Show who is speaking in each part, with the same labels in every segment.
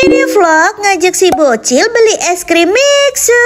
Speaker 1: Video vlog ngajak si bocil beli es krim mixu.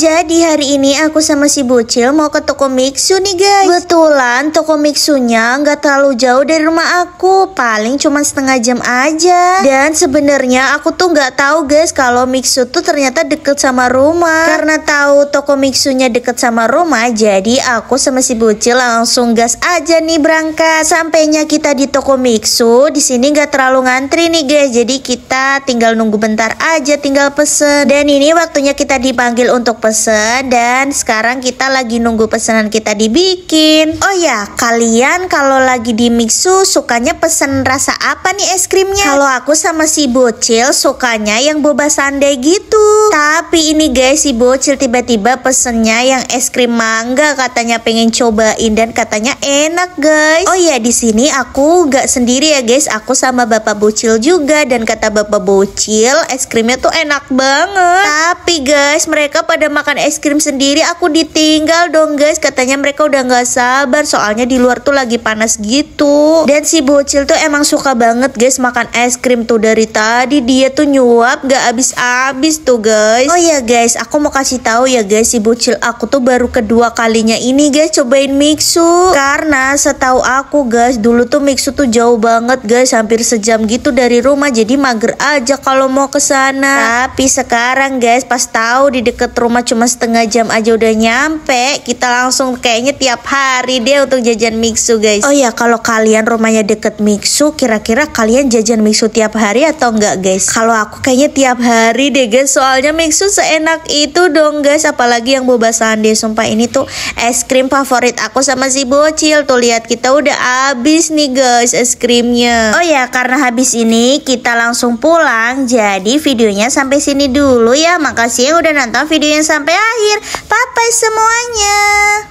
Speaker 1: Jadi hari ini aku sama si Bucil mau ke toko Mixu nih guys. Betulan toko Mixunya nggak terlalu jauh dari rumah aku, paling cuma setengah jam aja. Dan sebenarnya aku tuh nggak tahu guys kalau Mixu tuh ternyata deket sama rumah. Karena tahu toko Mixunya deket sama rumah, jadi aku sama si Bucil langsung gas aja nih berangkat. Sampainya kita di toko Mixu, di sini nggak terlalu ngantri nih guys, jadi kita tinggal nunggu bentar aja, tinggal pesen. Dan ini waktunya kita dipanggil untuk pesen pesen dan sekarang kita lagi nunggu pesanan kita dibikin. Oh ya, kalian kalau lagi di Mixu sukanya pesen rasa apa nih es krimnya? Kalau aku sama si bocil sukanya yang boba sundae gitu. Tapi ini guys, si bocil tiba-tiba pesennya yang es krim mangga katanya pengen cobain dan katanya enak guys. Oh ya, di sini aku gak sendiri ya guys, aku sama bapak bocil juga dan kata bapak bocil es krimnya tuh enak banget. Tapi guys, mereka pada udah makan es krim sendiri aku ditinggal dong guys katanya mereka udah nggak sabar soalnya di luar tuh lagi panas gitu dan si bocil tuh emang suka banget guys makan es krim tuh dari tadi dia tuh nyuap nggak abis-abis tuh guys oh ya guys aku mau kasih tahu ya guys si bocil aku tuh baru kedua kalinya ini guys cobain mixu karena setahu aku guys dulu tuh mixu tuh jauh banget guys hampir sejam gitu dari rumah jadi mager aja kalau mau kesana tapi sekarang guys pas tahu di deket rumah cuma setengah jam aja udah nyampe kita langsung kayaknya tiap hari deh untuk jajan mixu guys oh ya kalau kalian rumahnya deket mixu kira-kira kalian jajan mixu tiap hari atau enggak guys kalau aku kayaknya tiap hari deh guys soalnya mixu seenak itu dong guys apalagi yang boba sande sumpah ini tuh es krim favorit aku sama si bocil tuh lihat kita udah habis nih guys es krimnya oh ya karena habis ini kita langsung pulang jadi videonya sampai sini dulu ya makasih yang udah nonton video yang sampai akhir. Bye-bye semuanya.